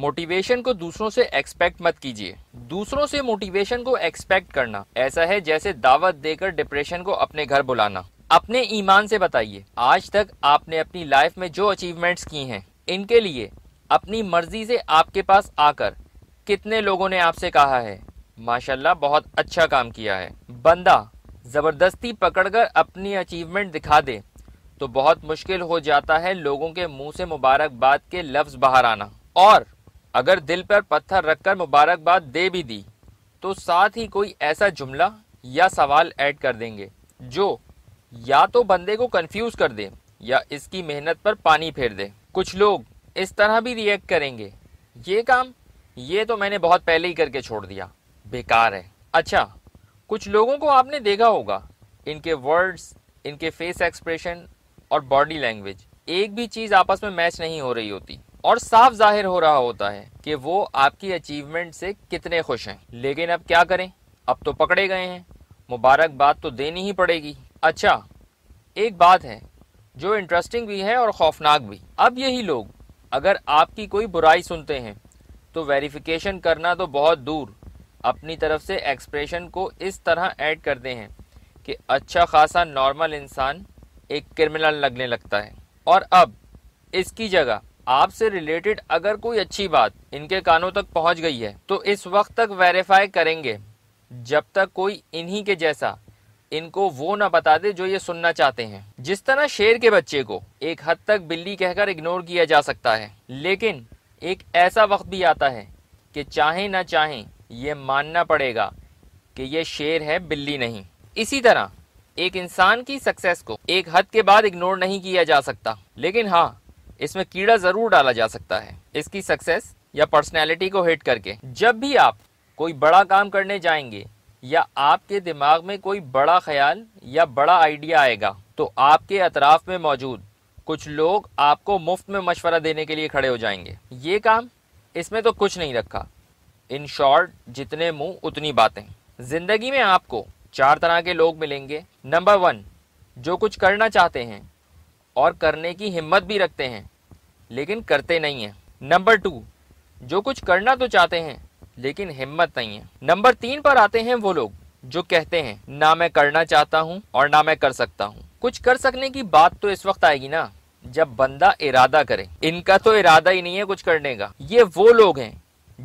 motivation को दूसरों से एक्सपेक्ट मत कीजिए दूसरों से मोटिवेशन को एक्सपेक्ट करना ऐसा है जैसे दावत देकर डिप्रेशन को अपने घर बुलाना अपने ईमान से बताइए आज तक आपने अपनी लाइफ में जो अचीवमेंट्स की हैं इनके लिए अपनी मर्जी से आपके पास आकर कितने लोगों ने आपसे कहा है माशाल्लाह बहुत अच्छा काम किया है बंदा ज़बरदस्ती पकड़कर अपनी अचीवमेंट दिखा दे तो बहुत मुश्किल हो जाता है लोगों के मुंह से मुबारकबाद के लफ्ज़ बाहर आना और अगर दिल पर पत्थर रखकर मुबारकबाद दे भी दी तो साथ ही कोई ऐसा जुमला या सवाल ऐड कर देंगे जो या तो बंदे को कंफ्यूज कर दे या इसकी मेहनत पर पानी फेर दे कुछ लोग इस तरह भी रिएक्ट करेंगे ये काम ये तो मैंने बहुत पहले ही करके छोड़ दिया बेकार है अच्छा कुछ लोगों को आपने देखा होगा इनके वर्ड्स इनके फेस एक्सप्रेशन और बॉडी लैंग्वेज एक भी चीज़ आपस में मैच नहीं हो रही होती और साफ जाहिर हो रहा होता है कि वो आपकी अचीवमेंट से कितने खुश हैं लेकिन अब क्या करें अब तो पकड़े गए हैं मुबारकबाद तो देनी ही पड़ेगी अच्छा एक बात है जो इंटरेस्टिंग भी है और खौफनाक भी अब यही लोग अगर आपकी कोई बुराई सुनते हैं तो वेरिफिकेशन करना तो बहुत दूर अपनी तरफ से एक्सप्रेशन को इस तरह ऐड करते हैं कि अच्छा खासा नॉर्मल इंसान एक क्रिमिनल लगने लगता है और अब इसकी जगह आपसे रिलेटेड अगर कोई अच्छी बात इनके कानों तक पहुंच गई है तो इस वक्त तक वेरीफाई करेंगे जब तक कोई इन्हीं के जैसा इनको वो ना बता दे जो ये सुनना चाहते हैं जिस तरह शेर के बच्चे को एक हद तक बिल्ली कहकर इग्नोर किया जा सकता है लेकिन एक ऐसा वक्त भी आता है कि चाहे ना चाहे ये मानना पड़ेगा कि ये शेर है बिल्ली नहीं इसी तरह एक इंसान की सक्सेस को एक हद के बाद इग्नोर नहीं किया जा सकता लेकिन हाँ इसमें कीड़ा जरूर डाला जा सकता है इसकी सक्सेस या पर्सनैलिटी को हिट करके जब भी आप कोई बड़ा काम करने जाएंगे या आपके दिमाग में कोई बड़ा ख्याल या बड़ा आइडिया आएगा तो आपके अतराफ में मौजूद कुछ लोग आपको मुफ्त में मशवरा देने के लिए खड़े हो जाएंगे ये काम इसमें तो कुछ नहीं रखा इन शॉर्ट जितने मुंह उतनी बातें ज़िंदगी में आपको चार तरह के लोग मिलेंगे नंबर वन जो कुछ करना चाहते हैं और करने की हिम्मत भी रखते हैं लेकिन करते नहीं हैं नंबर टू जो कुछ करना तो चाहते हैं लेकिन हिम्मत नहीं है नंबर तीन पर आते हैं वो लोग जो कहते हैं ना मैं करना चाहता हूँ और ना मैं कर सकता हूँ कुछ कर सकने की बात तो इस वक्त आएगी ना जब बंदा इरादा करे इनका तो इरादा ही नहीं है कुछ करने का ये वो लोग हैं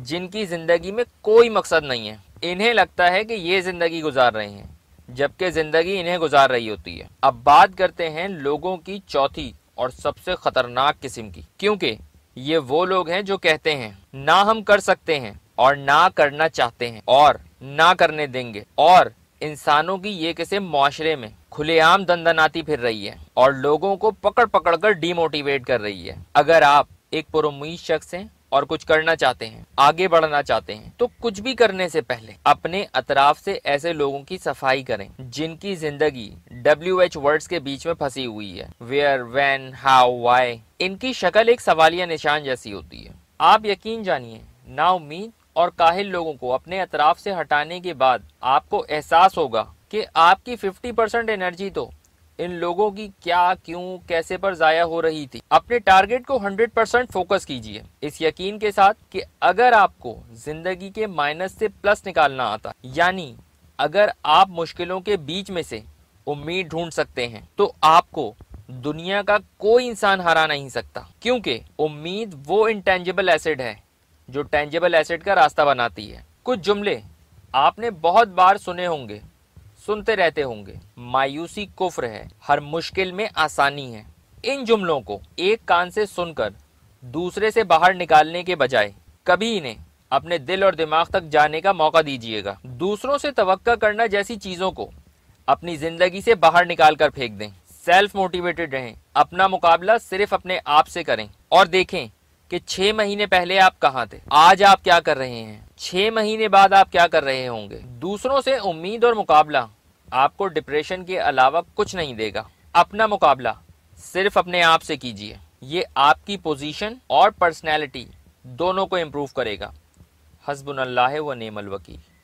जिनकी जिंदगी में कोई मकसद नहीं है इन्हें लगता है कि ये जिंदगी गुजार रहे हैं जबकि ज़िंदगी इन्हें गुजार रही होती है अब बात करते हैं लोगों की चौथी और सबसे ख़तरनाक किस्म की क्योंकि ये वो लोग हैं जो कहते हैं ना हम कर सकते हैं और ना करना चाहते हैं और ना करने देंगे और इंसानों की ये किस्म माशरे में खुलेआम दंदनाती फिर रही है और लोगों को पकड़ पकड़ कर डीमोटिवेट कर रही है अगर आप एक पुरुष शख्स हैं और कुछ करना चाहते हैं आगे बढ़ना चाहते हैं तो कुछ भी करने से पहले अपने अतराफ से ऐसे लोगों की सफाई करें जिनकी जिंदगी डब्ल्यू एच वर्ड के बीच में फंसी हुई है वेयर वेन हाउ वाई इनकी शक्ल एक सवालिया निशान जैसी होती है आप यकीन जानिए ना उम्मीद और काहिल लोगों को अपने अतराफ से हटाने के बाद आपको एहसास होगा कि आपकी 50 परसेंट एनर्जी तो इन लोगों की क्या क्यों कैसे पर जाया हो रही थी अपने टारगेट को 100 परसेंट फोकस कीजिए इस यकीन के साथ कि अगर आपको जिंदगी के माइनस से प्लस निकालना आता यानी अगर आप मुश्किलों के बीच में से उम्मीद ढूंढ सकते हैं तो आपको दुनिया का कोई इंसान हरा नहीं सकता क्योंकि उम्मीद वो इंटेंजिबल एसिड है जो टेंजिबल एसिड का रास्ता बनाती है कुछ जुमले आपने बहुत बार सुने होंगे सुनते रहते होंगे मायूसी कुफ्र है हर मुश्किल में आसानी है इन जुमलों को एक कान से सुनकर दूसरे से बाहर निकालने के बजाय कभी इन्हें अपने दिल और दिमाग तक जाने का मौका दीजिएगा दूसरों से तवक्का करना जैसी चीज़ों को अपनी ज़िंदगी से बाहर निकाल कर फेंक दें सेल्फ मोटिवेटेड रहें अपना मुकाबला सिर्फ अपने आप से करें और देखें कि छह महीने पहले आप कहाँ थे आज आप क्या कर रहे हैं छह महीने बाद आप क्या कर रहे होंगे दूसरों से उम्मीद और मुकाबला आपको डिप्रेशन के अलावा कुछ नहीं देगा अपना मुकाबला सिर्फ अपने आप से कीजिए ये आपकी पोजीशन और पर्सनैलिटी दोनों को इम्प्रूव करेगा हसबुल्ला व नेमल वकील